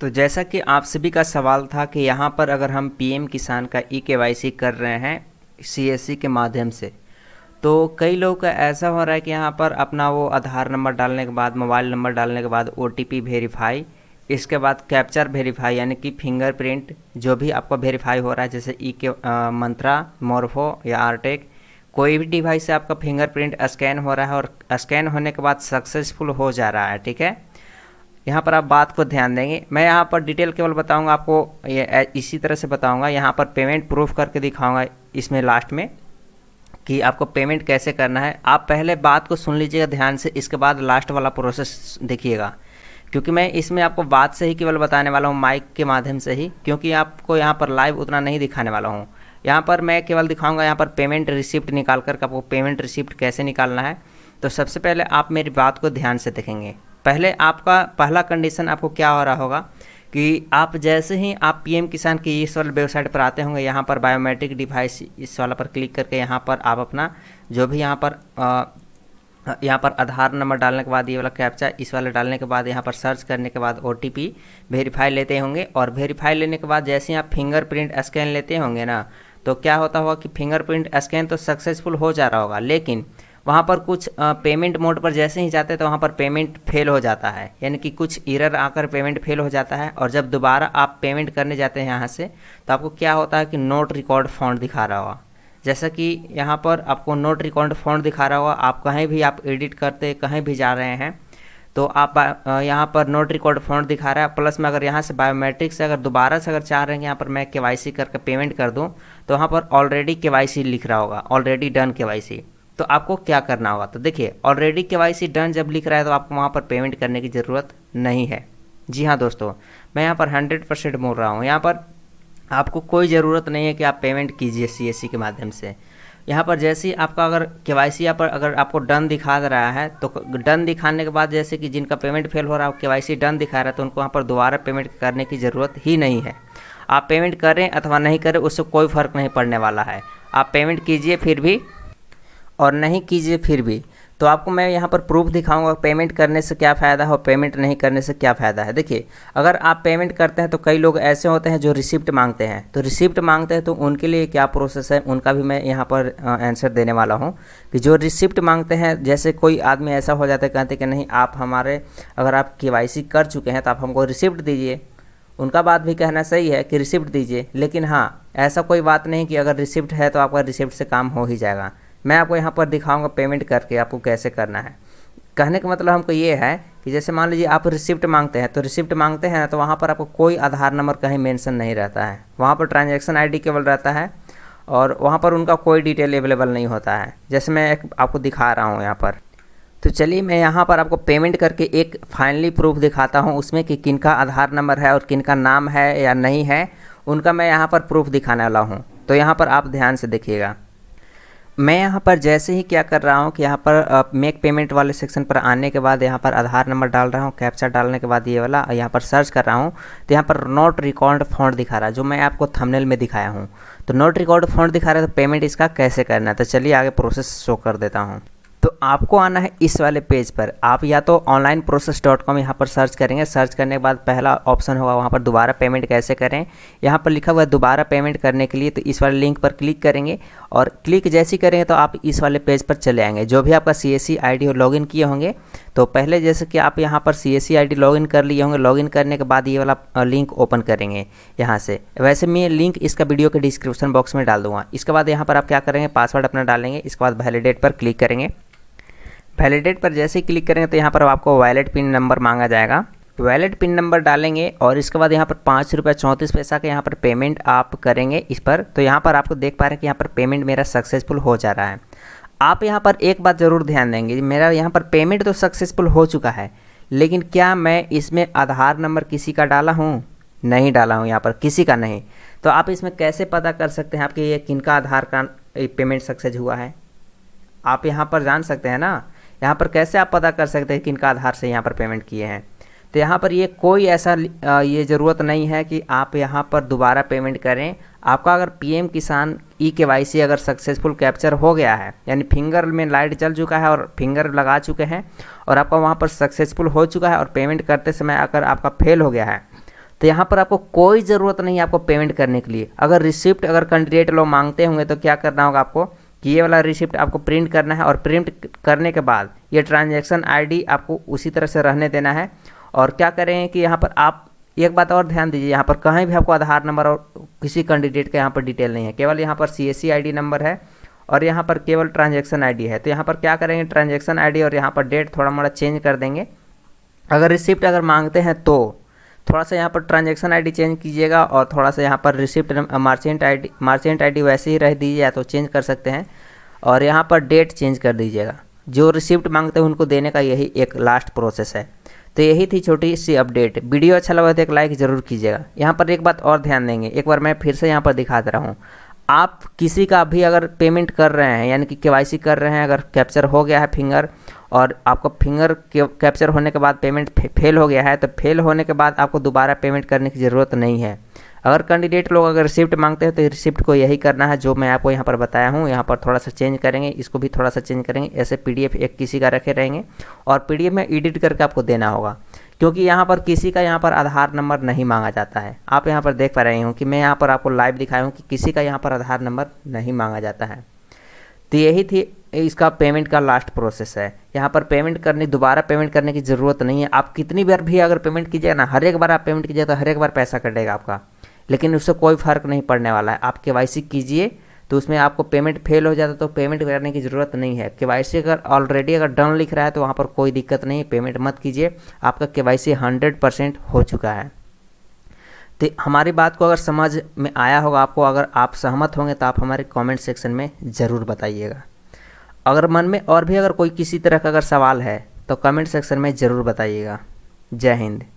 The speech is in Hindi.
तो जैसा कि आप सभी का सवाल था कि यहाँ पर अगर हम पीएम किसान का ई e के कर रहे हैं सीएससी e के माध्यम से तो कई लोगों का ऐसा हो रहा है कि यहाँ पर अपना वो आधार नंबर डालने के बाद मोबाइल नंबर डालने के बाद ओ वेरीफाई इसके बाद कैप्चर वेरीफाई यानी कि फिंगरप्रिंट जो भी आपका वेरीफाई हो रहा है जैसे ई e के मंत्रा मोरफो या आरटेक कोई भी डिवाइस से आपका फिंगरप्रिंट स्कैन हो रहा है और स्कैन होने के बाद सक्सेसफुल हो जा रहा है ठीक है यहाँ पर आप बात को ध्यान देंगे मैं यहाँ पर डिटेल केवल बताऊँगा आपको ये इसी तरह से बताऊँगा यहाँ पर पेमेंट प्रूफ करके दिखाऊँगा इसमें लास्ट में कि आपको पेमेंट कैसे करना है आप पहले बात को सुन लीजिएगा ध्यान से इसके बाद लास्ट वाला प्रोसेस देखिएगा क्योंकि मैं इसमें आपको बात से ही केवल बताने वाला हूँ माइक के माध्यम से ही क्योंकि आपको यहाँ पर लाइव उतना नहीं दिखाने वाला हूँ यहाँ पर मैं केवल दिखाऊंगा यहाँ पर पेमेंट रिसिप्ट निकाल कर आपको पेमेंट रिसिप्ट कैसे निकालना है तो सबसे पहले आप मेरी बात को ध्यान से देखेंगे पहले आपका पहला कंडीशन आपको क्या हो रहा होगा कि आप जैसे ही आप पीएम किसान की इस वाले वेबसाइट पर आते होंगे यहाँ पर बायोमेट्रिक डिवाइस इस वाला पर क्लिक करके यहाँ पर आप अपना जो भी यहाँ पर यहाँ पर आधार नंबर डालने के बाद ये वाला कैप्चा इस वाला डालने के बाद यहाँ पर सर्च करने के बाद ओ वेरीफाई लेते होंगे और वेरीफाई लेने के बाद जैसे ही आप फिंगरप्रिंट स्कैन लेते होंगे ना तो क्या होता होगा कि फिंगरप्रिंट स्कैन तो सक्सेसफुल हो जा रहा होगा लेकिन वहाँ पर कुछ पेमेंट मोड पर जैसे ही जाते हैं तो वहाँ पर पेमेंट फेल हो जाता है यानी कि कुछ इरर आकर पेमेंट फेल हो जाता है और जब दोबारा आप पेमेंट करने जाते हैं यहाँ से तो आपको क्या होता है कि नोट रिकॉर्ड फ़ॉन्ट दिखा रहा होगा जैसा कि यहाँ पर आपको नोट रिकॉर्ड फ़ॉन्ट दिखा रहा होगा आप कहीं भी आप एडिट करते कहीं भी जा रहे हैं तो आप यहाँ पर नोट रिकॉर्ड फॉन्ट दिखा रहा है प्लस में अगर यहाँ से बायोमेट्रिक से अगर दोबारा से अगर चाह रहे हैं यहाँ पर मैं के करके पेमेंट कर दूँ तो वहाँ पर ऑलरेडी के लिख रहा होगा ऑलरेडी डन के तो आपको क्या करना होगा तो देखिए ऑलरेडी के वाई सी डन जब लिख रहा है तो आपको वहाँ पर पेमेंट करने की ज़रूरत नहीं है जी हाँ दोस्तों मैं यहाँ पर हंड्रेड परसेंट बोल रहा हूँ यहाँ पर आपको कोई ज़रूरत नहीं है कि आप पेमेंट कीजिए सी एस सी के माध्यम से यहाँ पर जैसे ही आपका अगर के वाई सी यहाँ पर अगर आपको डन दिखा रहा है तो डन दिखाने के बाद जैसे कि जिनका पेमेंट फेल हो रहा है के वाई सी डन दिखा रहा है तो उनको वहाँ पर दोबारा पेमेंट करने की ज़रूरत ही नहीं है आप पेमेंट करें अथवा नहीं करें उससे कोई फ़र्क नहीं पड़ने वाला है आप पेमेंट कीजिए फिर भी और नहीं कीजिए फिर भी तो आपको मैं यहाँ पर प्रूफ दिखाऊंगा पेमेंट करने से क्या फ़ायदा है और पेमेंट नहीं करने से क्या फ़ायदा है देखिए अगर आप पेमेंट करते हैं तो कई लोग ऐसे होते हैं जो रिसिप्ट मांगते हैं तो रिसिप्ट मांगते हैं तो उनके लिए क्या प्रोसेस है उनका भी मैं यहाँ पर आंसर देने वाला हूँ कि जो रिसिप्ट मांगते हैं जैसे कोई आदमी ऐसा हो जाता है कहते कि नहीं आप हमारे अगर आप के कर चुके हैं तो आप हमको रिसिप्ट दीजिए उनका बात भी कहना सही है कि रिसिप्ट दीजिए लेकिन हाँ ऐसा कोई बात नहीं कि अगर रिसिप्ट है तो आपका रिसिप्ट से काम हो ही जाएगा मैं आपको यहाँ पर दिखाऊँगा पेमेंट करके आपको कैसे करना है कहने का मतलब हमको ये है कि जैसे मान लीजिए आप रिसिप्ट मांगते हैं तो रिसिप्ट मांगते हैं ना तो वहाँ पर आपको कोई आधार नंबर कहीं मेंशन नहीं रहता है वहाँ पर ट्रांजैक्शन आईडी केवल रहता है और वहाँ पर उनका कोई डिटेल अवेलेबल नहीं होता है जैसे मैं एक आपको दिखा रहा हूँ यहाँ पर तो चलिए मैं यहाँ पर आपको पेमेंट करके एक फाइनली प्रूफ दिखाता हूँ उसमें कि किन का आधार नंबर है और किन का नाम है या नहीं है उनका मैं यहाँ पर प्रूफ दिखाने वाला हूँ तो यहाँ पर आप ध्यान से देखिएगा मैं यहाँ पर जैसे ही क्या कर रहा हूँ कि यहाँ पर मेक पेमेंट वाले सेक्शन पर आने के बाद यहाँ पर आधार नंबर डाल रहा हूँ कैप्चा डालने के बाद ये वाला यहाँ पर सर्च कर रहा हूँ तो यहाँ पर नॉट रिकॉर्ड फॉन्ट दिखा रहा है जो मैं आपको थंबनेल में दिखाया हूँ तो नॉट रिकॉर्ड फॉन्ट दिखा रहा है तो पेमेंट इसका कैसे करना है तो चलिए आगे प्रोसेस शो कर देता हूँ तो आपको आना है इस वाले पेज पर आप या तो ऑनलाइन प्रोसेस डॉट कॉम यहाँ पर सर्च करेंगे सर्च करने के बाद पहला ऑप्शन होगा वहाँ पर दोबारा पेमेंट कैसे करें यहाँ पर लिखा हुआ है दोबारा पेमेंट करने के लिए तो इस वाले लिंक पर क्लिक करेंगे और क्लिक जैसे करेंगे तो आप इस वाले पेज पर चले आएंगे जो भी आपका C S C I D login किए होंगे तो पहले जैसे कि आप यहाँ पर C S C I D login कर लिए होंगे लॉगिन करने के बाद ये वाला लिंक ओपन करेंगे यहाँ से वैसे मैं लिंक इसका वीडियो के डिस्क्रिप्शन बॉक्स में डाल दूँगा इसके बाद यहाँ पर आप क्या करेंगे पासवर्ड अपना डालेंगे इसके बाद वैलिडेट पर क्लिक करेंगे वैलिडेट पर जैसे ही क्लिक करेंगे तो यहाँ पर आपको वैलेट पिन नंबर मांगा जाएगा वैलेट पिन नंबर डालेंगे और इसके बाद यहाँ पर पाँच रुपये चौंतीस पैसा का यहाँ पर पेमेंट आप करेंगे इस पर तो यहाँ पर आपको देख पा रहे हैं कि यहाँ पर पेमेंट मेरा सक्सेसफुल हो जा रहा है आप यहाँ पर एक बात ज़रूर ध्यान देंगे मेरा यहाँ पर पेमेंट तो सक्सेसफुल हो चुका है लेकिन क्या मैं इसमें आधार नंबर किसी का डाला हूँ नहीं डाला हूँ यहाँ पर किसी का नहीं तो आप इसमें कैसे पता कर सकते हैं आपके ये किन का आधार का पेमेंट सक्सेस हुआ है आप यहाँ पर जान सकते हैं ना यहाँ पर कैसे आप पता कर सकते हैं कि इनका आधार से यहाँ पर पेमेंट किए हैं तो यहाँ पर ये कोई ऐसा ये ज़रूरत नहीं है कि आप यहाँ पर दोबारा पेमेंट करें आपका अगर पीएम किसान ई के वाई सी अगर सक्सेसफुल कैप्चर हो गया है यानी फिंगर में लाइट जल चुका है और फिंगर लगा चुके हैं और आपका वहाँ पर सक्सेसफुल हो चुका है और पेमेंट करते समय अगर आपका फेल हो गया है तो यहाँ पर आपको कोई ज़रूरत नहीं है आपको पेमेंट करने के लिए अगर रिसिप्ट अगर कैंडिडेट लोग मांगते होंगे तो क्या करना होगा आपको कि ये वाला रिसिप्ट आपको प्रिंट करना है और प्रिंट करने के बाद ये ट्रांजैक्शन आईडी आपको उसी तरह से रहने देना है और क्या करेंगे कि यहाँ पर आप एक बात और ध्यान दीजिए यहाँ पर कहीं भी आपको आधार नंबर और किसी कैंडिडेट का यहाँ पर डिटेल नहीं है केवल यहाँ पर सी एस नंबर है और यहाँ पर केवल ट्रांजेक्शन आईडी है तो यहाँ पर क्या करेंगे ट्रांजेक्शन आईडी और यहाँ पर डेट थोड़ा मोड़ा चेंज कर देंगे अगर रिसिप्ट अगर मांगते हैं तो थोड़ा सा यहाँ पर ट्रांजेक्शन आईडी चेंज कीजिएगा और थोड़ा सा यहाँ पर receipt merchant ID merchant ID वैसे ही रह दीजिए या तो चेंज कर सकते हैं और यहाँ पर डेट चेंज कर दीजिएगा जो रिसिप्ट मांगते हैं उनको देने का यही एक लास्ट प्रोसेस है तो यही थी छोटी सी अपडेट वीडियो अच्छा लगा तो एक लाइक ज़रूर कीजिएगा यहाँ पर एक बात और ध्यान देंगे एक बार मैं फिर से यहाँ पर दिखा दे रहा हूँ आप किसी का भी अगर पेमेंट कर रहे हैं यानी कि के कर रहे हैं अगर कैप्चर हो गया है फिंगर और आपका फिंगर कैप्चर होने के बाद पेमेंट फे, फेल हो गया है तो फेल होने के बाद आपको दोबारा पेमेंट करने की ज़रूरत नहीं है अगर कैंडिडेट लोग अगर रिसिप्ट मांगते हैं तो रिसिप्ट को यही करना है जो मैं आपको यहाँ पर बताया हूँ यहाँ पर थोड़ा सा चेंज करेंगे इसको भी थोड़ा सा चेंज करेंगे ऐसे पी एक किसी का रखे रहेंगे और पी में एडिट करके आपको देना होगा क्योंकि यहाँ पर किसी का यहाँ पर आधार नंबर नहीं मांगा जाता है आप यहाँ पर देख पा रहे हो कि मैं यहाँ पर आपको लाइव दिखाया हूँ कि किसी का यहाँ पर आधार नंबर नहीं मांगा जाता है तो यही थी इसका पेमेंट का लास्ट प्रोसेस है यहाँ पर पेमेंट करने दोबारा पेमेंट करने की ज़रूरत नहीं है आप कितनी बार भी अगर पेमेंट कीजिएगा ना हर एक बार आप पेमेंट कीजिए तो हर एक बार पैसा कटेगा आपका लेकिन उससे कोई फ़र्क नहीं पड़ने वाला है आप के कीजिए तो उसमें आपको पेमेंट फेल हो जाता तो पेमेंट करने की ज़रूरत नहीं है के अगर ऑलरेडी अगर डन लिख रहा है तो वहाँ पर कोई दिक्कत नहीं पेमेंट मत कीजिए आपका के वाई सी हंड्रेड परसेंट हो चुका है तो हमारी बात को अगर समझ में आया होगा आपको अगर आप सहमत होंगे तो आप हमारे कमेंट सेक्शन में ज़रूर बताइएगा अगर मन में और भी अगर कोई किसी तरह का अगर सवाल है तो कमेंट सेक्शन में ज़रूर बताइएगा जय हिंद